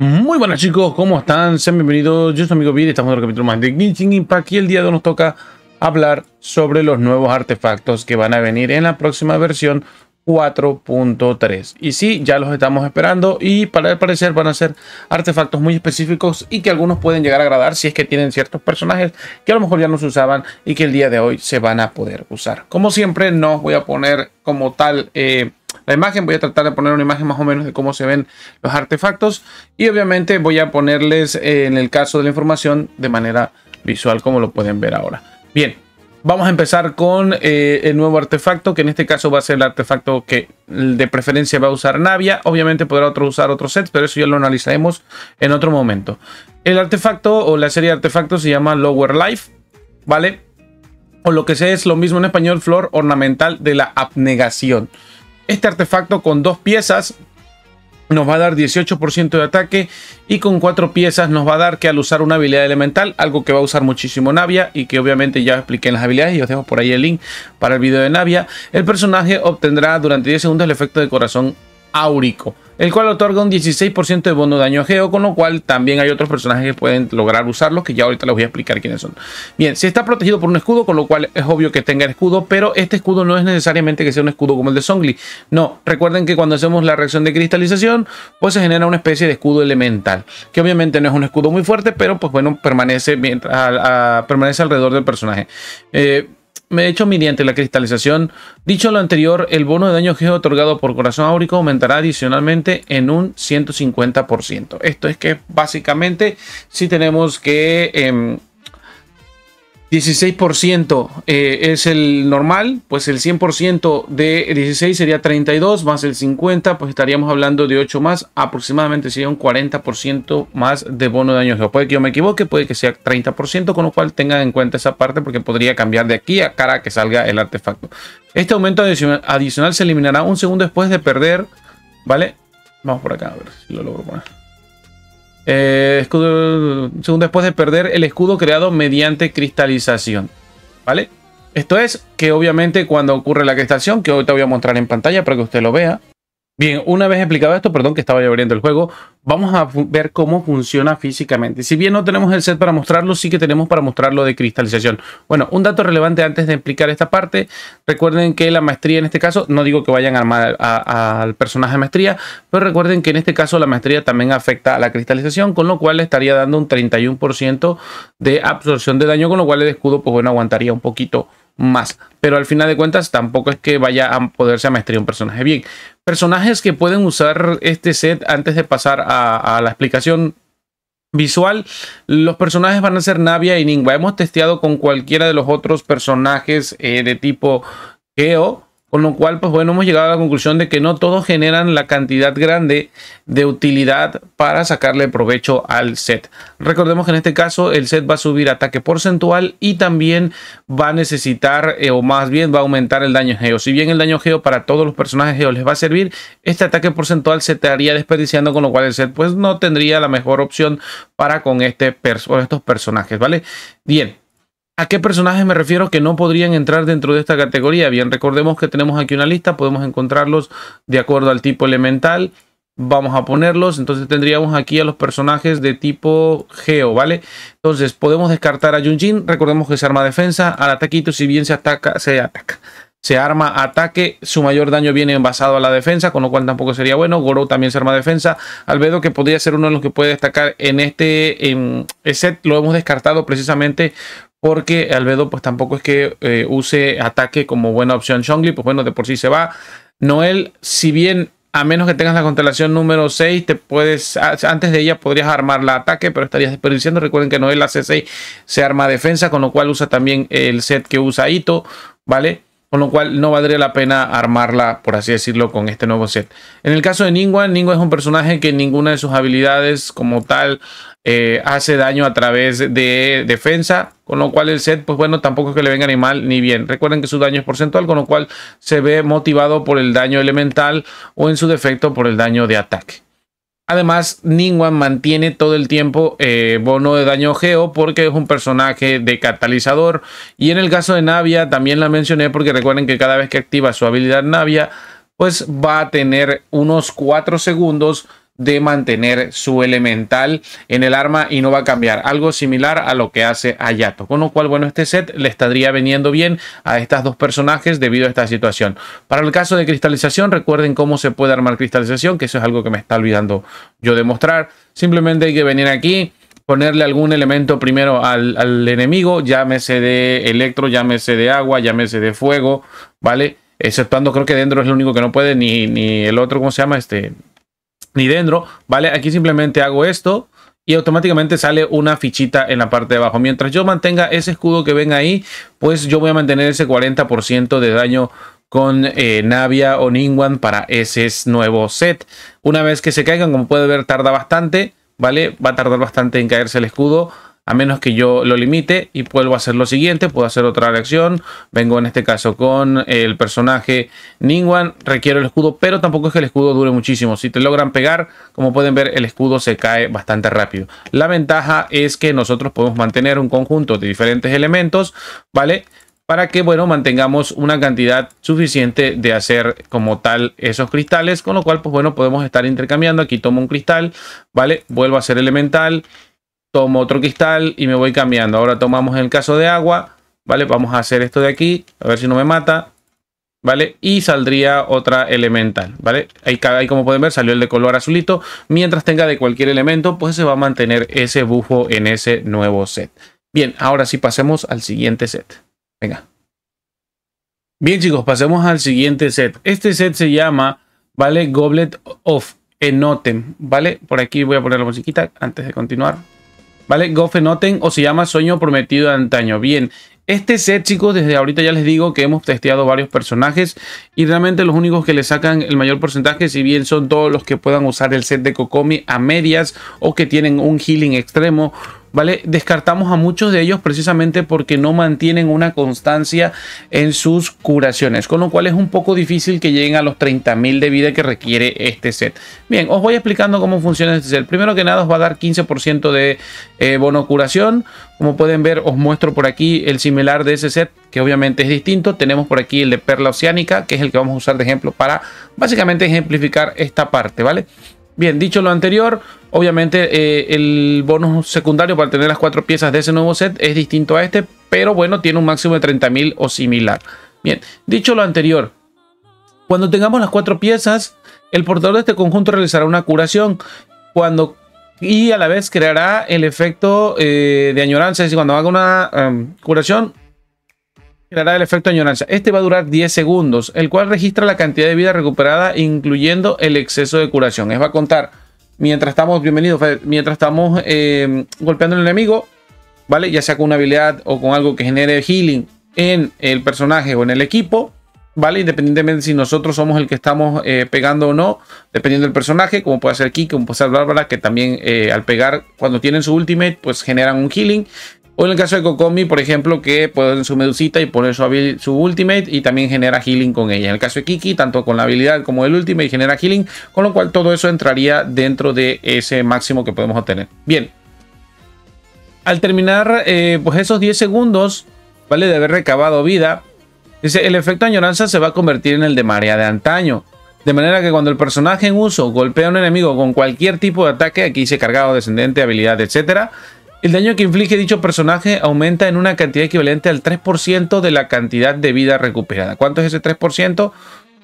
Muy buenas chicos, ¿cómo están? Sean bienvenidos, yo soy amigo Vir, estamos en el capítulo más de Genshin Impact y el día de hoy nos toca hablar sobre los nuevos artefactos que van a venir en la próxima versión 4.3. Y sí, ya los estamos esperando y para el parecer van a ser artefactos muy específicos y que algunos pueden llegar a agradar si es que tienen ciertos personajes que a lo mejor ya no se usaban y que el día de hoy se van a poder usar. Como siempre, no voy a poner como tal eh, la imagen. Voy a tratar de poner una imagen más o menos de cómo se ven los artefactos. Y obviamente voy a ponerles eh, en el caso de la información de manera visual como lo pueden ver ahora. Bien, vamos a empezar con eh, el nuevo artefacto, que en este caso va a ser el artefacto que de preferencia va a usar Navia. Obviamente podrá otro usar otros sets, pero eso ya lo analizaremos en otro momento. El artefacto o la serie de artefactos se llama Lower Life, ¿vale? O lo que sea es lo mismo en español, flor ornamental de la abnegación. Este artefacto con dos piezas nos va a dar 18% de ataque y con cuatro piezas nos va a dar que al usar una habilidad elemental, algo que va a usar muchísimo Navia y que obviamente ya expliqué en las habilidades y os dejo por ahí el link para el video de Navia, el personaje obtendrá durante 10 segundos el efecto de corazón áurico el cual otorga un 16% de bono de daño geo, con lo cual también hay otros personajes que pueden lograr usarlos, que ya ahorita les voy a explicar quiénes son. Bien, si está protegido por un escudo, con lo cual es obvio que tenga el escudo, pero este escudo no es necesariamente que sea un escudo como el de Songli. No, recuerden que cuando hacemos la reacción de cristalización, pues se genera una especie de escudo elemental, que obviamente no es un escudo muy fuerte, pero pues bueno, permanece, mientras, permanece alrededor del personaje. Eh, hecho mediante la cristalización. Dicho lo anterior, el bono de daño que otorgado por corazón áurico aumentará adicionalmente en un 150%. Esto es que básicamente si tenemos que em, 16% eh, es el normal, pues el 100% de 16 sería 32 más el 50, pues estaríamos hablando de 8 más, aproximadamente sería un 40% más de bono de años. Puede que yo me equivoque, puede que sea 30%, con lo cual tengan en cuenta esa parte porque podría cambiar de aquí a cara que salga el artefacto. Este aumento adicional se eliminará un segundo después de perder, ¿vale? Vamos por acá a ver si lo logro poner. Eh, según después de perder el escudo creado mediante cristalización. ¿Vale? Esto es que obviamente cuando ocurre la cristalización, que hoy te voy a mostrar en pantalla para que usted lo vea, Bien, una vez explicado esto, perdón que estaba ya abriendo el juego, vamos a ver cómo funciona físicamente. Si bien no tenemos el set para mostrarlo, sí que tenemos para mostrarlo de cristalización. Bueno, un dato relevante antes de explicar esta parte, recuerden que la maestría en este caso, no digo que vayan a armar al personaje maestría, pero recuerden que en este caso la maestría también afecta a la cristalización, con lo cual le estaría dando un 31% de absorción de daño, con lo cual el escudo pues bueno aguantaría un poquito más. Pero al final de cuentas tampoco es que vaya a poderse maestría un personaje bien. Personajes que pueden usar este set antes de pasar a, la explicación visual, los personajes van a ser Navia y Ningua. Hemos testeado con cualquiera de los otros personajes eh, de tipo Geo con lo cual, pues bueno, hemos llegado a la conclusión de que no todos generan la cantidad grande de utilidad para sacarle provecho al set. Recordemos que en este caso el set va a subir ataque porcentual y también va a necesitar, eh, o más bien va a aumentar el daño geo. Si bien el daño geo para todos los personajes geo les va a servir, este ataque porcentual se estaría desperdiciando, con lo cual el set pues no tendría la mejor opción para con, este estos personajes, ¿vale? Bien, ¿A qué personajes me refiero que no podrían entrar dentro de esta categoría? Bien, recordemos que tenemos aquí una lista, podemos encontrarlos de acuerdo al tipo elemental. Vamos a ponerlos, entonces tendríamos aquí a los personajes de tipo Geo, ¿vale? Entonces podemos descartar a Yunjin, recordemos que se arma defensa, al ataquito si bien se ataca, se ataca. Se arma ataque, su mayor daño viene basado a la defensa, con lo cual tampoco sería bueno. Goro también se arma defensa. Albedo, que podría ser uno de los que puede destacar en este set, lo hemos descartado precisamente porque Albedo pues tampoco es que eh, use ataque como buena opción. Shongli pues bueno, de por sí se va. Noel, si bien a menos que tengas la constelación número 6, te puedes, antes de ella podrías armar la ataque, pero estarías desperdiciando. Recuerden que Noel hace 6 se arma defensa, con lo cual usa también el set que usa Ito, ¿vale? Con lo cual no valdría la pena armarla, por así decirlo, con este nuevo set. En el caso de ningwan ningwan es un personaje que ninguna de sus habilidades como tal eh, hace daño a través de defensa, con lo cual el set, pues bueno, tampoco es que le venga ni mal ni bien. Recuerden que su daño es porcentual, con lo cual se ve motivado por el daño elemental o en su defecto por el daño de ataque. Además, Ningwan mantiene todo el tiempo eh, bono de daño geo porque es un personaje de catalizador. Y en el caso de Navia, también la mencioné porque recuerden que cada vez que activa su habilidad Navia, pues va a tener unos 4 segundos de mantener su elemental en el arma y no va a cambiar. Algo similar a lo que hace Hayato. Con lo cual, bueno, este set le estaría veniendo bien a estas dos personajes debido a esta situación. Para el caso de cristalización, recuerden cómo se puede armar cristalización, que eso es algo que me está olvidando yo de mostrar. Simplemente hay que venir aquí, ponerle algún elemento primero al, enemigo, llámese de electro, llámese de agua, llámese de fuego, ¿vale? Exceptuando creo que dentro es lo único que no puede, ni, ni el otro, ¿cómo se llama? Este, ni dentro, ¿vale? Aquí simplemente hago esto y automáticamente sale una fichita en la parte de abajo. Mientras yo mantenga ese escudo que ven ahí, pues yo voy a mantener ese 40% de daño con eh, Navia o ningwan para ese nuevo set. Una vez que se caigan, como puede ver, tarda bastante, ¿vale? Va a tardar bastante en caerse el escudo a menos que yo lo limite y vuelvo a hacer lo siguiente, puedo hacer otra reacción, vengo en este caso con el personaje Ningwan, requiero el escudo, pero tampoco es que el escudo dure muchísimo, si te logran pegar, como pueden ver, el escudo se cae bastante rápido. La ventaja es que nosotros podemos mantener un conjunto de diferentes elementos, ¿vale? para que bueno mantengamos una cantidad suficiente de hacer como tal esos cristales con lo cual pues bueno podemos estar intercambiando aquí tomo un cristal vale vuelvo a hacer elemental tomo otro cristal y me voy cambiando. Ahora tomamos el caso de agua, ¿vale? Vamos a hacer esto de aquí, a ver si no me mata, ¿vale? Y saldría otra elemental, ¿vale? Ahí, ahí, como pueden ver salió el de color azulito. Mientras tenga de cualquier elemento, pues se va a mantener ese bufo en ese nuevo set. Bien, ahora sí pasemos al siguiente set. Venga. Bien chicos, pasemos al siguiente set. Este set se llama, ¿vale? Goblet of Enotem, ¿vale? Por aquí voy a poner la musiquita antes de continuar. ¿vale? Noten o se llama Sueño Prometido de Antaño. Bien, este set, chicos, desde ahorita ya les digo que hemos testeado varios personajes y realmente los únicos que le sacan el mayor porcentaje, si bien son todos los que puedan usar el set de Kokomi a medias o que tienen un healing extremo ¿vale? Descartamos a muchos de ellos precisamente porque no mantienen una constancia en sus curaciones, con lo cual es un poco difícil que lleguen a los 30.000 de vida que requiere este set. Bien, os voy explicando cómo funciona este set. Primero que nada os va a dar 15% de eh, bono curación. Como pueden ver, os muestro por aquí el similar de ese set, que obviamente es distinto. Tenemos por aquí el de perla oceánica, que es el que vamos a usar de ejemplo para básicamente ejemplificar esta parte, ¿vale? Bien, dicho lo anterior, obviamente eh, el bonus secundario para tener las cuatro piezas de ese nuevo set es distinto a este, pero bueno, tiene un máximo de 30.000 o similar. Bien, dicho lo anterior, cuando tengamos las cuatro piezas, el portador de este conjunto realizará una curación cuando, y a la vez creará el efecto eh, de añoranza, es decir, cuando haga una em, curación generará el efecto añoranza. Este va a durar 10 segundos, el cual registra la cantidad de vida recuperada, incluyendo el exceso de curación. Es va a contar mientras estamos, bienvenidos, mientras estamos em, golpeando al enemigo, ¿vale? Ya sea con una habilidad o con algo que genere healing en el personaje o en el equipo, ¿vale? Independientemente si nosotros somos el que estamos eh, pegando o no, dependiendo del personaje, como puede ser aquí, como puede ser Bárbara, que también eh, al pegar, cuando tienen su ultimate, pues generan un healing. O en el caso de Kokomi, por ejemplo, que en su medusita y poner su, ultimate y también genera healing con ella. En el caso de Kiki, tanto con la habilidad como el ultimate genera healing, con lo cual todo eso entraría dentro de ese máximo que podemos obtener. Bien. Al terminar eh, pues esos 10 segundos, ¿vale? De haber recabado vida, dice, el efecto añoranza se va a convertir en el de marea de antaño. De manera que cuando el personaje en uso golpea a un enemigo con cualquier tipo de ataque, aquí dice cargado, descendente, habilidad, etcétera, el daño que inflige dicho personaje aumenta en una cantidad equivalente al 3% de la cantidad de vida recuperada. ¿Cuánto es ese 3%?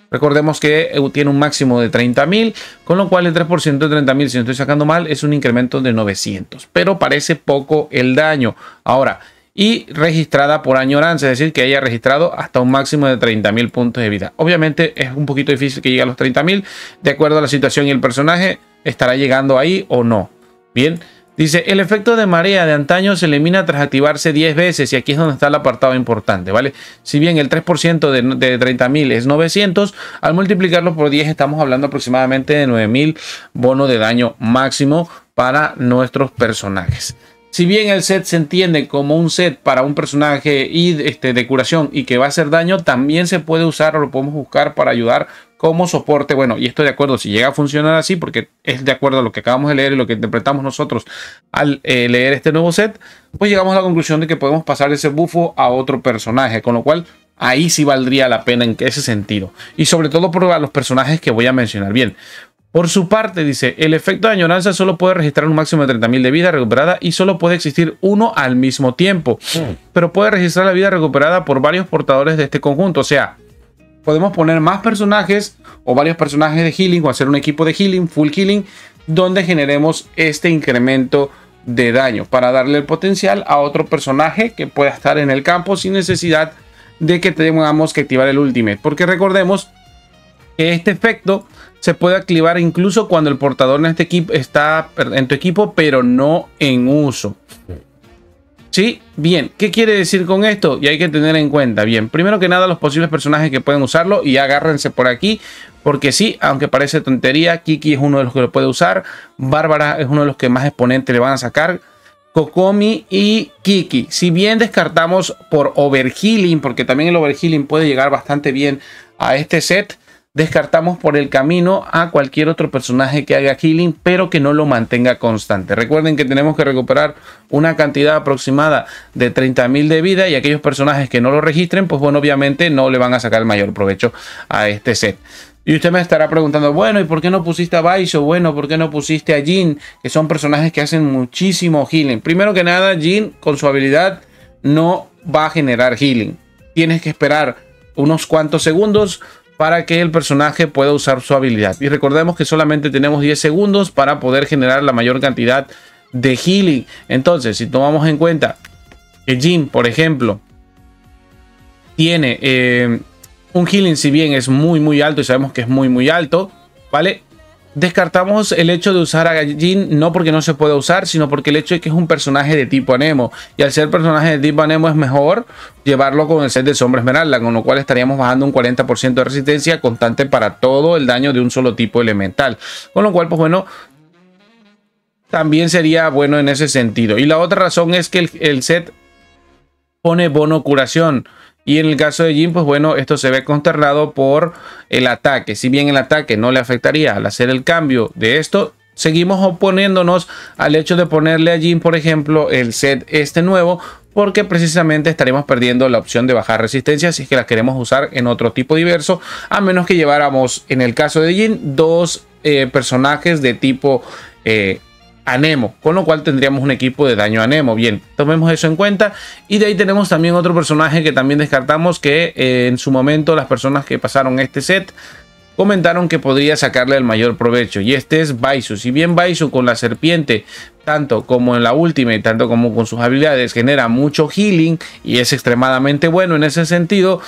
Recordemos que eh, tiene un máximo de 30.000, con lo cual el 3% de 30.000, si no estoy sacando mal, es un incremento de 900. Pero parece poco el daño. Ahora, y registrada por añoranza, es decir, que haya registrado hasta un máximo de 30.000 puntos de vida. Obviamente es un poquito difícil que llegue a los 30.000, de acuerdo a la situación y el personaje, estará llegando ahí o no. Bien, Dice, el efecto de marea de antaño se elimina tras activarse 10 veces y aquí es donde está el apartado importante, ¿vale? Si bien el 3% de, de 30.000 es 900, al multiplicarlo por 10 estamos hablando aproximadamente de 9.000 bonos de daño máximo para nuestros personajes si bien el set se entiende como un set para un personaje y este, de curación y que va a hacer daño, también se puede usar o lo podemos buscar para ayudar como soporte. Bueno, y estoy de acuerdo, si llega a funcionar así, porque es de acuerdo a lo que acabamos de leer y lo que interpretamos nosotros al eh, leer este nuevo set, pues llegamos a la conclusión de que podemos pasar ese bufo a otro personaje, con lo cual ahí sí valdría la pena en ese sentido. Y sobre todo por los personajes que voy a mencionar. Bien, por su parte, dice, el efecto de añoranza solo puede registrar un máximo de 30.000 de vida recuperada y solo puede existir uno al mismo tiempo, pero puede registrar la vida recuperada por varios portadores de este conjunto. O sea, podemos poner más personajes o varios personajes de healing o hacer un equipo de healing, full healing, donde generemos este incremento de daño para darle el potencial a otro personaje que pueda estar en el campo sin necesidad de que tengamos que activar el ultimate. Porque recordemos que Este efecto se puede activar incluso cuando el portador en este equipo está en tu equipo, pero no en uso. ¿Sí? Bien, ¿qué quiere decir con esto? Y hay que tener en cuenta, bien, primero que nada los posibles personajes que pueden usarlo y agárrense por aquí, porque sí, aunque parece tontería, Kiki es uno de los que lo puede usar, Bárbara es uno de los que más exponente le van a sacar, Kokomi y Kiki. Si bien descartamos por overhealing, porque también el overhealing puede llegar bastante bien a este set, descartamos por el camino a cualquier otro personaje que haga healing, pero que no lo mantenga constante. Recuerden que tenemos que recuperar una cantidad aproximada de 30.000 de vida y aquellos personajes que no lo registren, pues bueno, obviamente no le van a sacar el mayor provecho a este set. Y usted me estará preguntando, bueno, ¿y por qué no pusiste a O Bueno, ¿por qué no pusiste a Jin? Que son personajes que hacen muchísimo healing. Primero que nada, Jin con su habilidad no va a generar healing. Tienes que esperar unos cuantos segundos para que el personaje pueda usar su habilidad. Y recordemos que solamente tenemos 10 segundos para poder generar la mayor cantidad de healing. Entonces, si tomamos en cuenta que Jim por ejemplo, tiene eh, un healing, si bien es muy, muy alto y sabemos que es muy, muy alto, ¿vale? Descartamos el hecho de usar a Gallin no porque no se pueda usar, sino porque el hecho de que es un personaje de tipo Anemo. Y al ser personaje de tipo Anemo es mejor llevarlo con el set de Sombra Esmeralda, con lo cual estaríamos bajando un 40% de resistencia constante para todo el daño de un solo tipo elemental. Con lo cual, pues bueno, también sería bueno en ese sentido. Y la otra razón es que el, el set pone bono curación. Y en el caso de Jim, pues bueno, esto se ve consternado por el ataque. Si bien el ataque no le afectaría al hacer el cambio de esto, seguimos oponiéndonos al hecho de ponerle a Jin, por ejemplo, el set este nuevo, porque precisamente estaremos perdiendo la opción de bajar resistencia si es que la queremos usar en otro tipo diverso, a menos que lleváramos, en el caso de Jin, dos eh, personajes de tipo eh, Anemo, con lo cual tendríamos un equipo de daño a Nemo. Bien, tomemos eso en cuenta. Y de ahí tenemos también otro personaje que también descartamos, que eh, en su momento las personas que pasaron este set comentaron que podría sacarle el mayor provecho. Y este es Baisu. Si bien Baisu con la serpiente, tanto como en la última y tanto como con sus habilidades, genera mucho healing y es extremadamente bueno en ese sentido,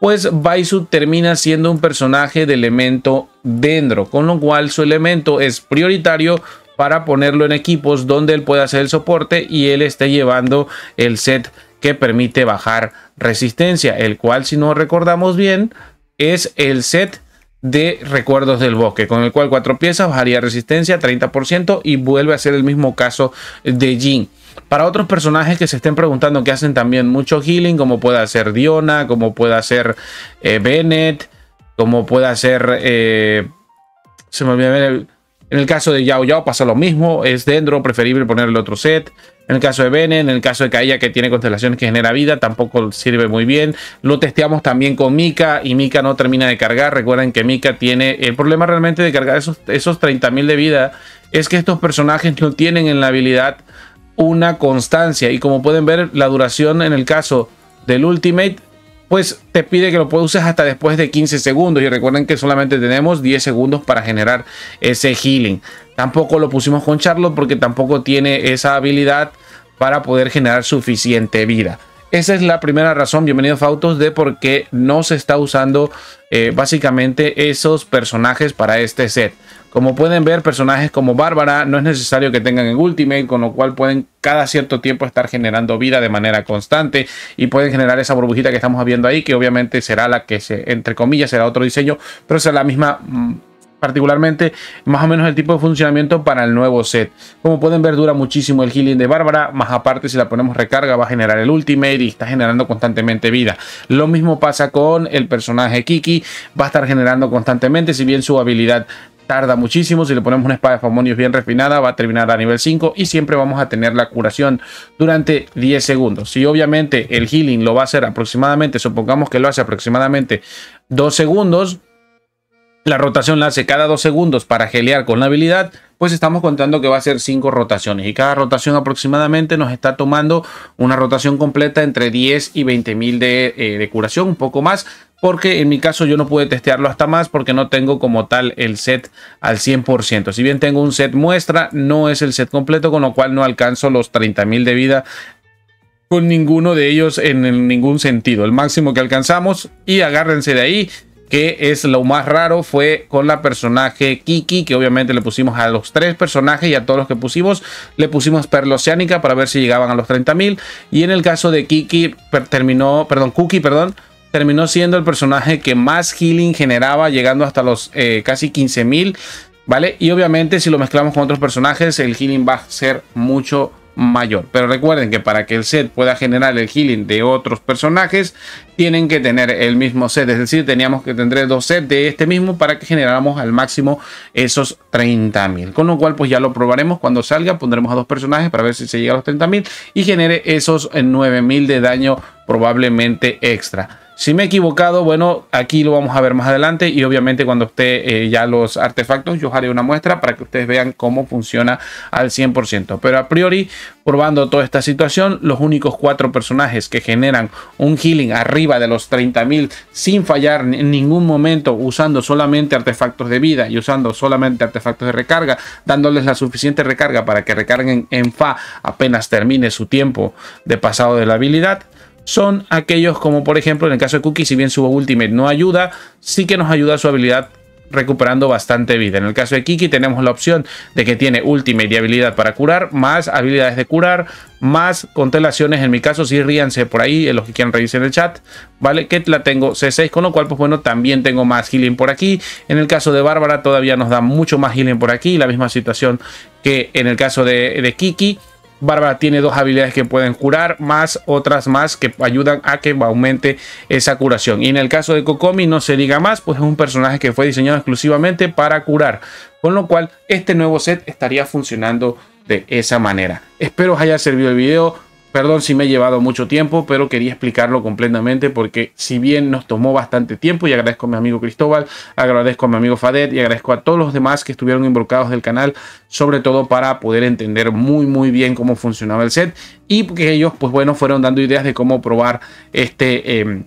pues Baisu termina siendo un personaje de elemento dendro, con lo cual su elemento es prioritario para ponerlo en equipos donde él pueda hacer el soporte y él esté llevando el set que permite bajar resistencia, el cual si no recordamos bien es el set de recuerdos del bosque, con el cual cuatro piezas bajaría resistencia 30% y vuelve a ser el mismo caso de Jin. Para otros personajes que se estén preguntando que hacen también mucho healing, como puede ser Diona, como puede ser eh, Bennett, como puede ser... Eh, se me olvidó el, en el caso de Yao Yao pasa lo mismo, es dendro, preferible poner el otro set. En el caso de bene en el caso de Kaya que tiene constelaciones que genera vida, tampoco sirve muy bien. Lo testeamos también con Mika y Mika no termina de cargar. Recuerden que Mika tiene el problema realmente de cargar esos, esos 30.000 de vida es que estos personajes no tienen en la habilidad una constancia y como pueden ver la duración en el caso del Ultimate pues te pide que lo usar hasta después de 15 segundos. Y recuerden que solamente tenemos 10 segundos para generar ese healing. Tampoco lo pusimos con Charlotte porque tampoco tiene esa habilidad para poder generar suficiente vida. Esa es la primera razón, bienvenidos autos de por qué no se está usando eh, básicamente esos personajes para este set. Como pueden ver, personajes como Bárbara no es necesario que tengan el Ultimate, con lo cual pueden cada cierto tiempo estar generando vida de manera constante y pueden generar esa burbujita que estamos viendo ahí, que obviamente será la que se, entre comillas, será otro diseño, pero será la misma mm, particularmente más o menos el tipo de funcionamiento para el nuevo set. Como pueden ver dura muchísimo el healing de Bárbara, más aparte si la ponemos recarga va a generar el ultimate y está generando constantemente vida. Lo mismo pasa con el personaje Kiki, va a estar generando constantemente, si bien su habilidad tarda muchísimo. Si le ponemos una espada de famonios bien refinada, va a terminar a nivel 5 y siempre vamos a tener la curación durante 10 segundos. Si obviamente el healing lo va a hacer aproximadamente, supongamos que lo hace aproximadamente 2 segundos, la rotación la hace cada dos segundos para gelear con la habilidad, pues estamos contando que va a ser cinco rotaciones. Y cada rotación aproximadamente nos está tomando una rotación completa entre 10 y 20 mil eh, de, curación, un poco más. Porque en mi caso yo no pude testearlo hasta más porque no tengo como tal el set al 100%. Si bien tengo un set muestra, no es el set completo, con lo cual no alcanzo los 30 mil de vida con ninguno de ellos en ningún sentido. El máximo que alcanzamos y agárrense de ahí que es lo más raro, fue con la personaje Kiki, que obviamente le pusimos a los tres personajes y a todos los que pusimos, le pusimos Perla Oceánica para ver si llegaban a los 30.000. Y en el caso de Kiki, terminó, perdón, Cookie, perdón, terminó siendo el personaje que más healing generaba, llegando hasta los eh, casi 15.000, ¿vale? Y obviamente si lo mezclamos con otros personajes, el healing va a ser mucho mayor. Pero recuerden que para que el set pueda generar el healing de otros personajes, tienen que tener el mismo set. Es decir, teníamos que tener dos sets de este mismo para que generáramos al máximo esos 30.000. Con lo cual, pues ya lo probaremos. Cuando salga, pondremos a dos personajes para ver si se llega a los 30.000 y genere esos 9.000 de daño probablemente extra. Si me he equivocado, bueno, aquí lo vamos a ver más adelante y obviamente cuando esté eh, ya los artefactos yo haré una muestra para que ustedes vean cómo funciona al 100%. Pero a priori, probando toda esta situación, los únicos cuatro personajes que generan un healing arriba de los 30.000 sin fallar en ningún momento, usando solamente artefactos de vida y usando solamente artefactos de recarga, dándoles la suficiente recarga para que recarguen en Fa apenas termine su tiempo de pasado de la habilidad, son aquellos como por ejemplo en el caso de Cookie, si bien su ultimate no ayuda, sí que nos ayuda su habilidad recuperando bastante vida. En el caso de Kiki tenemos la opción de que tiene ultimate y habilidad para curar, más habilidades de curar, más constelaciones, en mi caso Si ríanse por ahí, eh, los que quieran reírse en el chat, ¿vale? Que la tengo C6, con lo cual pues bueno, también tengo más healing por aquí. En el caso de Bárbara todavía nos da mucho más healing por aquí, la misma situación que en el caso de, de Kiki. Bárbara tiene dos habilidades que pueden curar, más otras más que ayudan a que aumente esa curación. Y en el caso de Kokomi, no se diga más, pues es un personaje que fue diseñado exclusivamente para curar. Con lo cual, este nuevo set estaría funcionando de esa manera. Espero os haya servido el video. Perdón si me he llevado mucho tiempo, pero quería explicarlo completamente porque si bien nos tomó bastante tiempo y agradezco a mi amigo Cristóbal, agradezco a mi amigo Fadet y agradezco a todos los demás que estuvieron involucrados del canal, sobre todo para poder entender muy muy bien cómo funcionaba el set y que ellos pues bueno fueron dando ideas de cómo probar este em,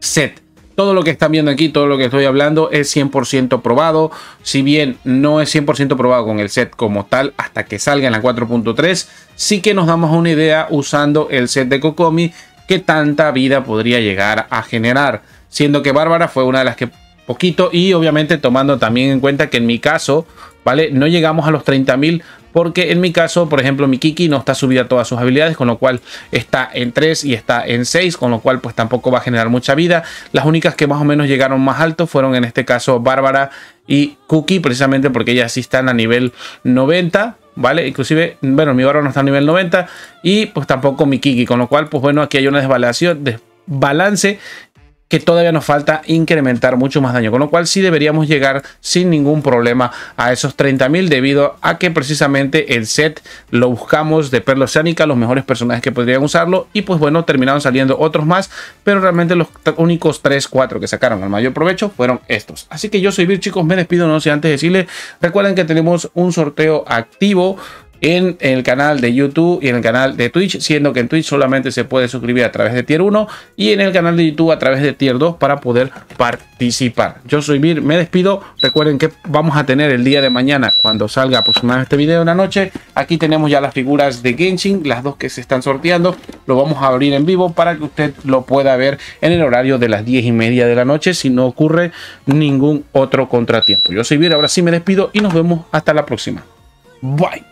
set todo lo que están viendo aquí, todo lo que estoy hablando es 100% probado. Si bien no es 100% probado con el set como tal hasta que salga en la 4.3, sí que nos damos una idea usando el set de Kokomi que tanta vida podría llegar a generar. Siendo que Bárbara fue una de las que poquito y obviamente tomando también en cuenta que en mi caso, ¿vale? No llegamos a los 30.000 porque en mi caso, por ejemplo, mi Kiki no está subida a todas sus habilidades, con lo cual está en 3 y está en 6, con lo cual pues tampoco va a generar mucha vida. Las únicas que más o menos llegaron más alto fueron en este caso Bárbara y Cookie, precisamente porque ellas sí están a nivel 90, ¿vale? Inclusive, bueno, mi barro no está a nivel 90 y pues tampoco mi Kiki, con lo cual, pues bueno, aquí hay una desvalación, desbalance que todavía nos falta incrementar mucho más daño, con lo cual sí deberíamos llegar sin ningún problema a esos 30.000 debido a que precisamente el set lo buscamos de Perla Oceánica, los mejores personajes que podrían usarlo y pues bueno, terminaron saliendo otros más, pero realmente los únicos 3, 4 que sacaron al mayor provecho fueron estos. Así que yo soy Vir chicos, me despido no sé antes decirle recuerden que tenemos un sorteo activo en el canal de YouTube y en el canal de Twitch, siendo que en Twitch solamente se puede suscribir a través de tier 1 y en el canal de YouTube a través de tier 2 para poder participar. Yo soy Mir, me despido. Recuerden que vamos a tener el día de mañana, cuando salga aproximadamente este video en la noche, aquí tenemos ya las figuras de Genshin, las dos que se están sorteando. Lo vamos a abrir en vivo para que usted lo pueda ver en el horario de las 10 y media de la noche si no ocurre ningún otro contratiempo. Yo soy Vir, ahora sí me despido y nos vemos hasta la próxima. Bye.